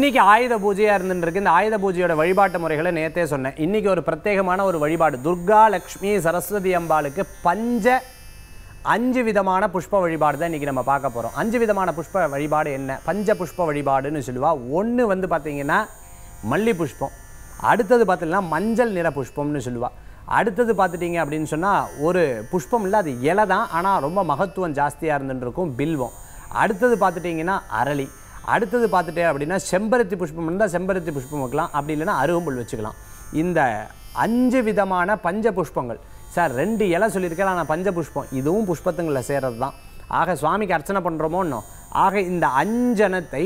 இன்னைக்கு ஆயுத பூஜையாக இருந்துருக்கு இந்த ஆயுத பூஜையோட வழிபாட்டு முறைகளை நேற்றே சொன்னேன் இன்னைக்கு ஒரு பிரத்யேகமான ஒரு வழிபாடு துர்கா லக்ஷ்மி சரஸ்வதி அம்பாளுக்கு பஞ்ச அஞ்சு விதமான புஷ்ப வழிபாடு தான் இன்றைக்கி நம்ம பார்க்க போகிறோம் அஞ்சு விதமான புஷ்ப வழிபாடு என்ன பஞ்ச புஷ்ப வழிபாடுன்னு சொல்லுவா ஒன்று வந்து பார்த்திங்கன்னா மல்லி புஷ்பம் அடுத்தது பார்த்தீங்கன்னா மஞ்சள் நிற புஷ்பம்னு சொல்லுவாள் அடுத்தது பார்த்துட்டிங்க அப்படின்னு சொன்னால் ஒரு புஷ்பம் இல்லை அது இலை தான் ஆனால் ரொம்ப மகத்துவம் ஜாஸ்தியாக இருந்துருக்கும் பில்வம் அடுத்தது பார்த்துட்டிங்கன்னா அரளி அடுத்தது பார்த்துட்டேன் அப்படின்னா செம்பருத்தி புஷ்பம் இருந்தால் செம்பருத்தி புஷ்பம் வைக்கலாம் அப்படி இல்லைன்னா அருகம்புல் வச்சுக்கலாம் இந்த அஞ்சு விதமான பஞ்ச புஷ்பங்கள் சார் ரெண்டு இலை சொல்லியிருக்கேன் ஆனால் பஞ்ச புஷ்பம் இதுவும் புஷ்பத்துங்களில் சேர்றது தான் ஆக சுவாமிக்கு அர்ச்சனை பண்ணுறோமோ இன்னும் ஆக இந்த அஞ்சனத்தை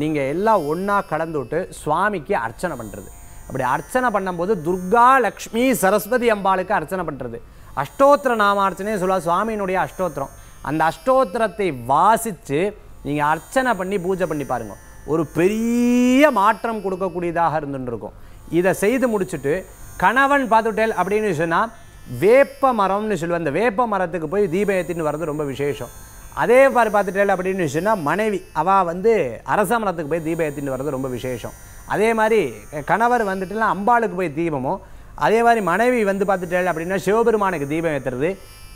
நீங்கள் எல்லாம் ஒன்றா கலந்து விட்டு சுவாமிக்கு அர்ச்சனை பண்ணுறது அப்படி அர்ச்சனை பண்ணும்போது துர்கா லக்ஷ்மி சரஸ்வதி அம்பாளுக்கு அர்ச்சனை பண்ணுறது அஷ்டோத்திர நாமார்ச்சனையே சொல்லுவாள் சுவாமியினுடைய அஷ்டோத்திரம் அந்த அஷ்டோத்திரத்தை வாசித்து நீங்கள் அர்ச்சனை பண்ணி பூஜை பண்ணி பாருங்கள் ஒரு பெரிய மாற்றம் கொடுக்கக்கூடியதாக இருந்துருக்கும் இதை செய்து முடிச்சுட்டு கணவன் பார்த்துட்டேல் அப்படின்னு சொன்னால் வேப்ப மரம்னு சொல்லுவோம் அந்த வேப்ப மரத்துக்கு போய் தீபம் வர்றது ரொம்ப விசேஷம் அதே மாதிரி பார்த்துட்டேல் அப்படின்னு சொன்னால் மனைவி அவள் வந்து அரச மரத்துக்கு போய் தீபம் வர்றது ரொம்ப விசேஷம் அதே மாதிரி கணவர் வந்துட்டுலாம் அம்பாளுக்கு போய் தீபமும் அதே மாதிரி மனைவி வந்து பார்த்துட்டேள் அப்படின்னா சிவபெருமானுக்கு தீபம் ஏற்றுறது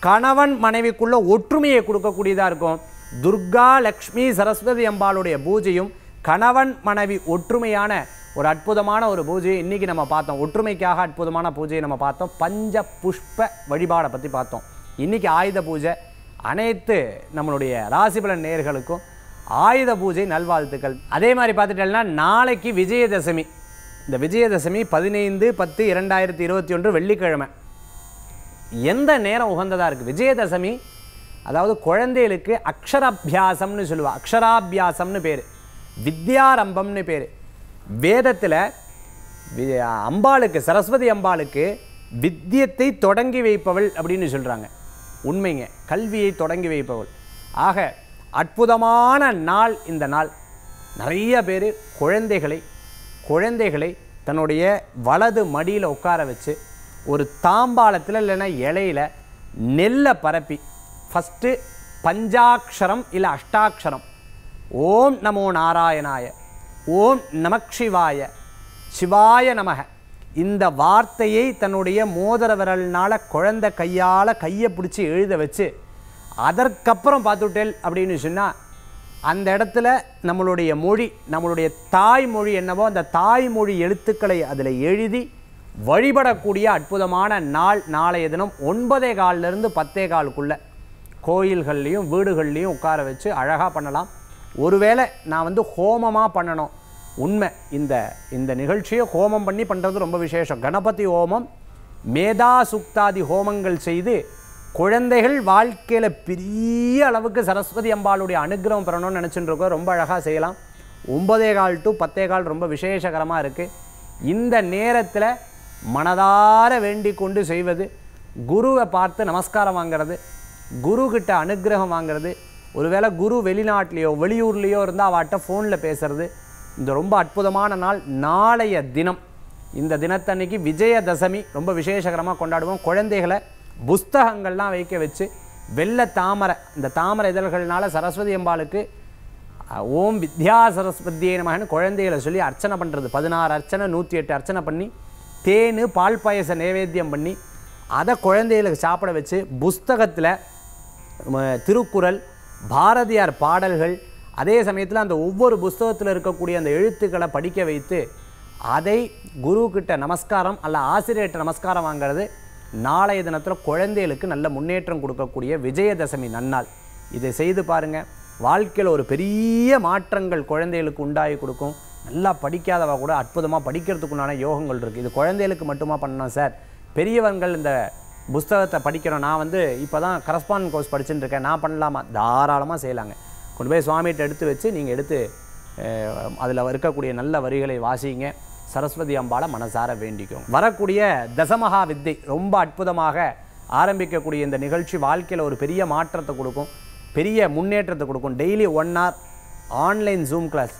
கணவன் மனைவிக்குள்ளே ஒற்றுமையை கொடுக்கக்கூடியதாக இருக்கும் துர்கா லக்ஷ்மி சரஸ்வதி அம்பாளுடைய பூஜையும் கணவன் மனைவி ஒற்றுமையான ஒரு அற்புதமான ஒரு பூஜையை இன்றைக்கி நம்ம பார்த்தோம் ஒற்றுமைக்காக அற்புதமான பூஜையை நம்ம பார்த்தோம் பஞ்ச புஷ்ப வழிபாடை பற்றி பார்த்தோம் இன்றைக்கி ஆயுத பூஜை அனைத்து நம்மளுடைய ராசிபலன் நேர்களுக்கும் ஆயுத பூஜை நல்வாழ்த்துக்கள் அதே மாதிரி பார்த்துட்டோம்னா நாளைக்கு விஜயதசமி இந்த விஜயதசமி பதினைந்து பத்து இரண்டாயிரத்தி இருபத்தி ஒன்று வெள்ளிக்கிழமை எந்த நேரம் உகந்ததாக இருக்குது விஜயதசமி அதாவது குழந்தைகளுக்கு அக்ஷராபியாசம்னு சொல்லுவாள் அக்ஷராபியாசம்னு பேர் வித்யாரம்பம்னு பேர் வேதத்தில் அம்பாளுக்கு சரஸ்வதி அம்பாளுக்கு வித்தியத்தை தொடங்கி வைப்பவள் அப்படின்னு சொல்கிறாங்க உண்மைங்க கல்வியை தொடங்கி வைப்பவள் ஆக அற்புதமான நாள் இந்த நாள் நிறைய பேர் குழந்தைகளை குழந்தைகளை தன்னுடைய வலது மடியில் உட்கார வச்சு ஒரு தாம்பாளத்தில் இல்லைன்னா இலையில் நெல்லை பரப்பி ஃபஸ்ட்டு பஞ்சாட்சரம் இல்லை அஷ்டாட்சரம் ஓம் நமோ நாராயணாய ஓம் நமக்ஷிவாய சிவாய நமக இந்த வார்த்தையை தன்னுடைய மோதிர விரல்னால் குழந்த கையால் கையை பிடிச்சி எழுத வச்சு அதற்கப்புறம் பார்த்துட்டேல் அப்படின்னு சொன்னால் அந்த இடத்துல நம்மளுடைய மொழி நம்மளுடைய தாய்மொழி என்னவோ அந்த தாய்மொழி எழுத்துக்களை அதில் எழுதி வழிபடக்கூடிய அற்புதமான நாள் நாளைய தினம் ஒன்பதே காலிலிருந்து பத்தே காலுக்குள்ளே கோயில்கள்லேயும் வீடுகள்லேயும் உட்கார வச்சு அழகாக பண்ணலாம் ஒருவேளை நான் வந்து ஹோமமாக பண்ணணும் உண்மை இந்த இந்த நிகழ்ச்சியை ஹோமம் பண்ணி பண்ணுறது ரொம்ப விசேஷம் கணபதி ஹோமம் மேதா சுக்தாதி ஹோமங்கள் செய்து குழந்தைகள் வாழ்க்கையில் பெரிய அளவுக்கு சரஸ்வதி அம்பாளுடைய அனுகிரகம் பெறணும்னு நினச்சிட்டு இருக்கோம் ரொம்ப அழகாக செய்யலாம் ஒம்பதே கால் டு பத்தே கால் ரொம்ப விசேஷகரமாக இருக்குது இந்த நேரத்தில் மனதார வேண்டிக் கொண்டு செய்வது குருவை பார்த்து நமஸ்காரம் வாங்கிறது குரு கிட்ட அனுகிரகம் வாங்கிறது ஒருவேளை குரு வெளிநாட்டிலேயோ வெளியூர்லேயோ இருந்தால் அவட்ட ஃபோனில் பேசுறது இந்த ரொம்ப அற்புதமான நாள் நாளைய தினம் இந்த தினத்தன்னைக்கு விஜயதசமி ரொம்ப விசேஷகரமாக கொண்டாடுவோம் குழந்தைகளை புஸ்தகங்கள்லாம் வைக்க வச்சு வெள்ளை தாமரை இந்த தாமரை இதழ்கள்னால சரஸ்வதி அம்பாளுக்கு ஓம் வித்யா சரஸ்வதியே நமகன்னு குழந்தைகளை சொல்லி அர்ச்சனை பண்ணுறது பதினாறு அர்ச்சனை நூற்றி எட்டு அர்ச்சனை பண்ணி தேன் பால் பாயச நைவேத்தியம் பண்ணி அதை குழந்தைகளுக்கு சாப்பிட வச்சு புஸ்தகத்தில் திருக்குறள் பாரதியார் பாடல்கள் அதே சமயத்தில் அந்த ஒவ்வொரு புஸ்தகத்தில் இருக்கக்கூடிய அந்த எழுத்துக்களை படிக்க வைத்து அதை குருக்கிட்ட நமஸ்காரம் அல்ல ஆசிரியர்கிட்ட நமஸ்காரம் வாங்கிறது நாளைய தினத்தில் குழந்தைகளுக்கு நல்ல முன்னேற்றம் கொடுக்கக்கூடிய விஜயதசமி நன்னாள் இதை செய்து பாருங்கள் வாழ்க்கையில் ஒரு பெரிய மாற்றங்கள் குழந்தைகளுக்கு உண்டாகி கொடுக்கும் நல்லா படிக்காதவா கூட அற்புதமாக படிக்கிறதுக்குண்டான யோகங்கள் இருக்குது இது குழந்தைகளுக்கு மட்டுமா பண்ணணும் சார் பெரியவங்கள் இந்த புஸ்தகத்தை படிக்கிறோம் நான் வந்து இப்போ தான் கரஸ்பாண்ட் கோர்ஸ் படிச்சுட்டு இருக்கேன் நான் பண்ணலாமா தாராளமாக செய்யலாங்க கொண்டு போய் சுவாமிகிட்ட எடுத்து வச்சு நீங்கள் எடுத்து அதில் இருக்கக்கூடிய நல்ல வரிகளை வாசிங்க சரஸ்வதி அம்பாவை மனசார வேண்டிக்கும் வரக்கூடிய தசமகா வித்தை ரொம்ப அற்புதமாக ஆரம்பிக்கக்கூடிய இந்த நிகழ்ச்சி வாழ்க்கையில் ஒரு பெரிய மாற்றத்தை கொடுக்கும் பெரிய முன்னேற்றத்தை கொடுக்கும் daily one hour online Zoom class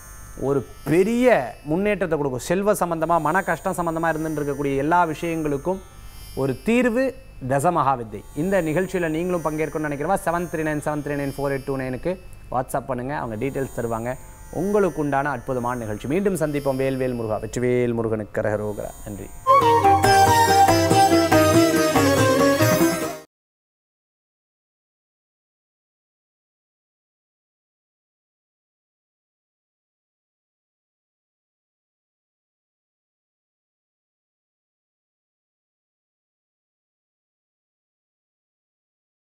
ஒரு பெரிய முன்னேற்றத்தை கொடுக்கும் செல்வ சம்மந்தமாக மன கஷ்டம் சம்மந்தமாக இருந்துட்டு இருக்கக்கூடிய எல்லா விஷயங்களுக்கும் ஒரு தீர்வு தசமகாவித்தை இந்த நிகழ்ச்சியில் நீங்களும் பங்கேற்கணும்னு நினைக்கிறவா seven three nine seven three nine four eight two நைனுக்கு வாட்ஸ்அப் பண்ணுங்கள் அவங்க டீட்டெயில்ஸ் தருவாங்க உங்களுக்கு உண்டான அற்புதமான நிகழ்ச்சி மீண்டும் சந்திப்போம் வேல்வேல் முருகா வெற்றிவேல் முருகனுக்கு கரகரோகரா நன்றி